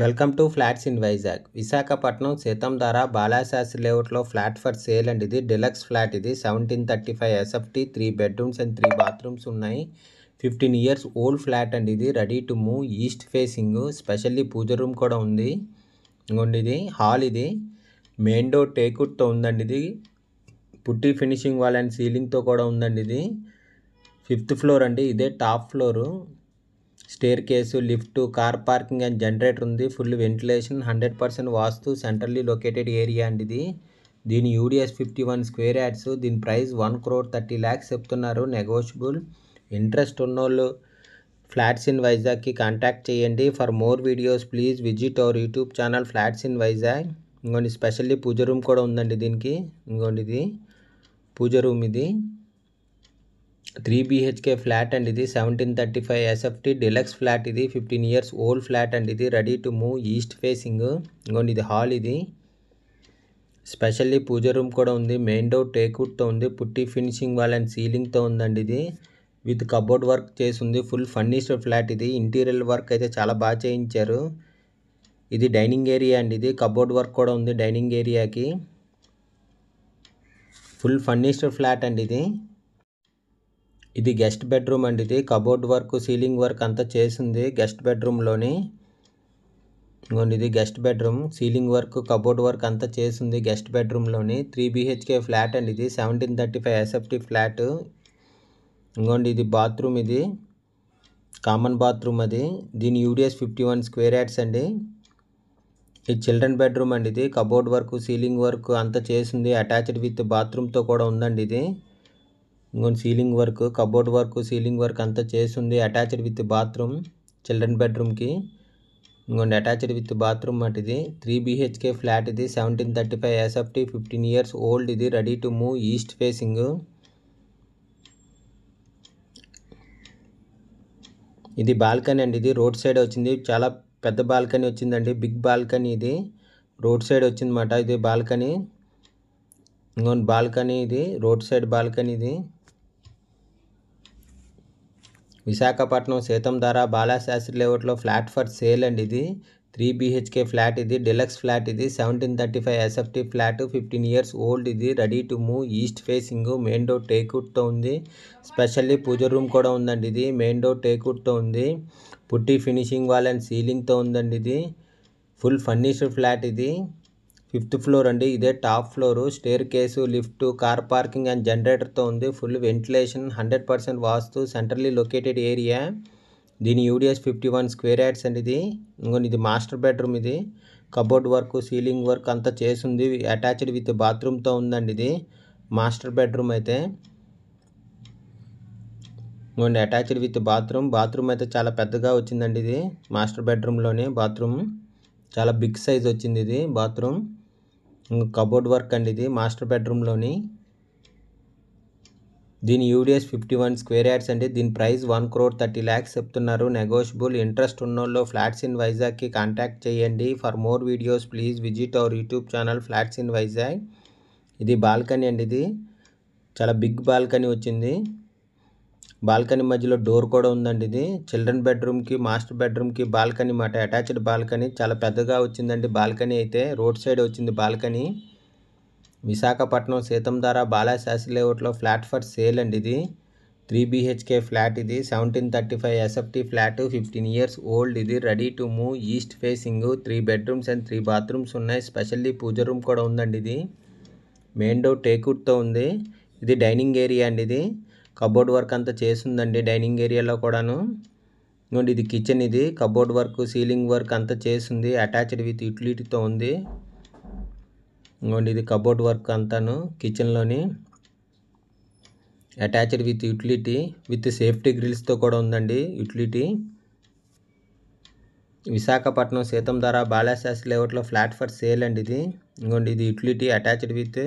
welcome to flats in Vizag Visakhapatnam Seethammadhara Balasastri లేఅవుట్లో flat for sale and ఇది deluxe flat ఇది seventeen thirty five SFT three bedrooms and three bathrooms ఉన్నాయి fifteen years old flat and ఇది ready to move east facing specially pooja room కూడా ఉంది ఇంకోండి ఇది hall ఇది మెయిన్ డోర్ టేకుట్తో ఉందండి ఇది పుట్టి ఫినిషింగ్ వాల్ అండ్ సీలింగ్తో కూడా ఉందండి ఇది ఫిఫ్త్ ఫ్లోర్ అండి ఇదే top floor staircase lift car parking and generator ఉంది full ventilation hundred percent vastu centrally located area అండి ఇది దీని UDS fifty one square yards దీని price one crore thirty lakhs చెప్తున్నారు నెగోషియబుల్ ఇంట్రెస్ట్ ఉన్నోళ్ళు ఫ్లాట్స్ ఇన్ వైజాగ్కి కాంటాక్ట్ చేయండి for more videos please visit our YouTube channel flats in Vizag ఇంకోండి స్పెషల్లీ పూజ రూమ్ కూడా ఉందండి దీనికి ఇంకోండి ఇది పూజ రూమ్ ఇది త్రీ బీహెచ్కే ఫ్లాట్ అండ్ ఇది seventeen thirty five SFT deluxe flat ఇది fifteen years old flat and ఇది ready to move east facing ఇంకోండి ఇది హాల్ ఇది స్పెషల్లీ పూజ రూమ్ కూడా ఉంది మెయిన్ డోర్ టేక్వుడ్తో ఉంది పుట్టి ఫినిషింగ్ వాల్ అండ్ సీలింగ్తో ఉందండి ఇది విత్ కబోర్డ్ వర్క్ చేసి ఉంది ఫుల్ ఫర్నిష్డ్ ఫ్లాట్ ఇది ఇంటీరియర్ వర్క్ అయితే చాలా బాగా చేయించారు ఇది డైనింగ్ ఏరియా అండి ఇది కబోర్డ్ వర్క్ కూడా ఉంది డైనింగ్ ఏరియాకి ఫుల్ ఫర్నిష్డ్ ఫ్లాట్ అండి ఇది ఇది గెస్ట్ బెడ్రూమ్ అండి ఇది కబోర్డ్ వర్క్ సీలింగ్ వర్క్ అంతా చేసింది గెస్ట్ బెడ్రూమ్లోని ఇంకోండి ఇది guest bedroom ceiling work cupboard work అంతా చేసింది గెస్ట్ బెడ్రూమ్లోని త్రీ బిహెచ్కే ఫ్లాట్ అండి ఇది seventeen thirty five SFT flat ఇంకోండి ఇది బాత్రూమ్ ఇది కామన్ బాత్రూమ్ అది దీని UDS fifty one square yards అండి ఇది చిల్డ్రన్ బెడ్రూమ్ అండి ఇది కబోర్డ్ వర్క్ సీలింగ్ వర్క్ అంతా చేసింది అటాచ్డ్ విత్ బాత్రూమ్తో కూడా ఉందండి ఇది ఇంకొన్ని ceiling work cupboard work ceiling work అంతా చేసి ఉంది అటాచ్డ్ విత్ బాత్రూమ్ చిల్డ్రన్ బెడ్రూమ్కి ఇంకొండి అటాచ్డ్ విత్ బాత్రూమ్ అట్ ఇది త్రీ బీహెచ్కే ఫ్లాట్ ఇది seventeen thirty five SFT fifteen years old ఇది ready to move east facing ఇది బాల్కనీ అండి ఇది రోడ్ సైడ్ వచ్చింది చాలా పెద్ద బాల్కనీ వచ్చిందండి బిగ్ బాల్కనీ ఇది రోడ్ సైడ్ వచ్చిందన్నమాట ఇది బాల్కనీ ఇంకొన్ని బాల్కనీ ఇది రోడ్ సైడ్ బాల్కనీ ఇది విశాఖపట్నం ధార బాలాశాస్త్రి లేఅవుట్లో ఫ్లాట్ ఫర్ సేల్ అండి ఇది త్రీ బీహెచ్కే ఫ్లాట్ ఇది డెలక్స్ ఫ్లాట్ ఇది seventeen thirty five SFT flat fifteen years old ఇది ready to move east facing main door టేక్వుడ్తో ఉంది స్పెషల్లీ పూజ రూమ్ కూడా ఉందండి ఇది మెయిన్ డోర్ టేక్వుడ్తో ఉంది పుట్టి ఫినిషింగ్ వాల్ అండ్ సీలింగ్తో ఉందండి ఇది ఫుల్ ఫర్నిష్డ్ ఫ్లాట్ ఇది ఫిఫ్త్ ఫ్లోర్ అండి ఇదే top floor staircase lift car parking and జనరేటర్తో ఉంది full ventilation hundred percent vastu centrally located area దీని UDS fifty one square yards అండి ఇది ఇంకొని ఇది మాస్టర్ బెడ్రూమ్ ఇది కబోర్డ్ వర్క్ సీలింగ్ వర్క్ అంతా చేసింది అటాచ్డ్ విత్ బాత్రూమ్తో ఉందండి ఇది మాస్టర్ బెడ్రూమ్ అయితే ఇంకోండి అటాచ్డ్ విత్ బాత్రూమ్ బాత్రూమ్ అయితే చాలా పెద్దగా వచ్చిందండి ఇది మాస్టర్ బెడ్రూమ్లోనే బాత్రూమ్ చాలా బిగ్ సైజ్ వచ్చింది ఇది బాత్రూమ్ కబోర్డ్ వర్క్ అండి ఇది మాస్టర్ బెడ్రూమ్లోని దీని UDS fifty one square yards అండి దీని price one crore thirty lakhs చెప్తున్నారు నెగోషియబుల్ ఇంట్రెస్ట్ ఉన్నోళ్ళు ఫ్లాట్స్ ఇన్ వైజాగ్కి కాంటాక్ట్ చేయండి for more videos please visit our YouTube channel flats in Vizag ఇది బాల్కనీ అండి ఇది చాలా బిగ్ బాల్కనీ వచ్చింది బాల్కనీ మధ్యలో డోర్ కూడా ఉందండి ఇది చిల్డ్రన్ బెడ్రూమ్కి మాస్టర్ బెడ్రూమ్కి బాల్కనీ మాట అటాచ్డ్ బాల్కనీ చాలా పెద్దగా వచ్చిందండి బాల్కనీ అయితే రోడ్ సైడ్ వచ్చింది బాల్కనీ విశాఖపట్నం సీతంధార బాలాశాసి లేఅవుట్లో ఫ్లాట్ ఫర్ సేల్ అండి ఇది త్రీ బీహెచ్కే ఫ్లాట్ ఇది seventeen thirty five SFT flat fifteen years old ఇది ready to move east facing three bedrooms and three bathrooms ఉన్నాయి స్పెషల్లీ పూజ రూమ్ కూడా ఉందండి ఇది మెయిన్ డోర్ టేక్వుడ్తో ఉంది ఇది డైనింగ్ ఏరియా అండి ఇది కబోర్డ్ వర్క్ అంతా చేసిందండి డైనింగ్ ఏరియాలో కూడాను ఇదిగోండి ఇది కిచెన్ ఇది కబోర్డ్ వర్క్ సీలింగ్ వర్క్ అంతా చేసింది అటాచ్డ్ విత్ యూటిలిటీతో ఉంది ఇదిగోండి ఇది కబోర్డ్ వర్క్ అంతాను కిచెన్లోని attached with utility with safety గ్రిల్స్తో కూడా ఉందండి యూటిలిటీ విశాఖపట్నం సీతం ధర బాలాశాస్ లేఅవుట్లో ఫ్లాట్ ఫర్ సేల్ అండి ఇది ఇదిగోండి ఇది యూటిలిటీ అటాచ్డ్ విత్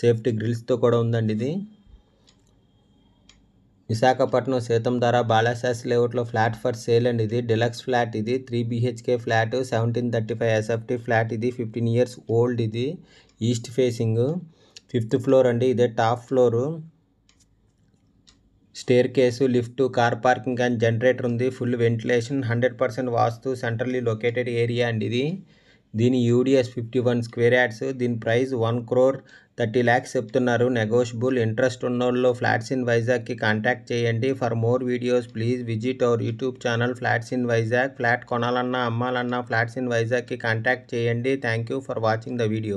సేఫ్టీ గ్రిల్స్తో కూడా ఉందండి ఇది విశాఖపట్నం సీతం ధర బాలాశాస్ లేఅవుట్లో ఫ్లాట్ ఫర్ సేల్ అండ్ ఇది డిలక్స్ ఫ్లాట్ ఇది three BHK flat seventeen thirty five SFT flat ఇది ఫిఫ్టీన్ ఇయర్స్ ఓల్డ్ ఇది ఈస్ట్ ఫేసింగ్ ఫిఫ్త్ ఫ్లోర్ అండి ఇదే top floor staircase lift car parking and generator ఉంది full ventilation hundred percent vastu centrally located area అండి ఇది దీని UDS fifty one square yards దీని price one crore thirty lakhs చెప్తున్నారు negotiable interest ఉన్న వాళ్ళు ఫ్లాట్స్ ఇన్ వైజాగ్కి కాంటాక్ట్ చేయండి for more videos please visit our YouTube channel flats in Vizag flat కొనాలన్నా అమ్మాలన్నా ఫ్లాట్స్ ఇన్ వైజాగ్కి కాంటాక్ట్ చేయండి thank you for watching the video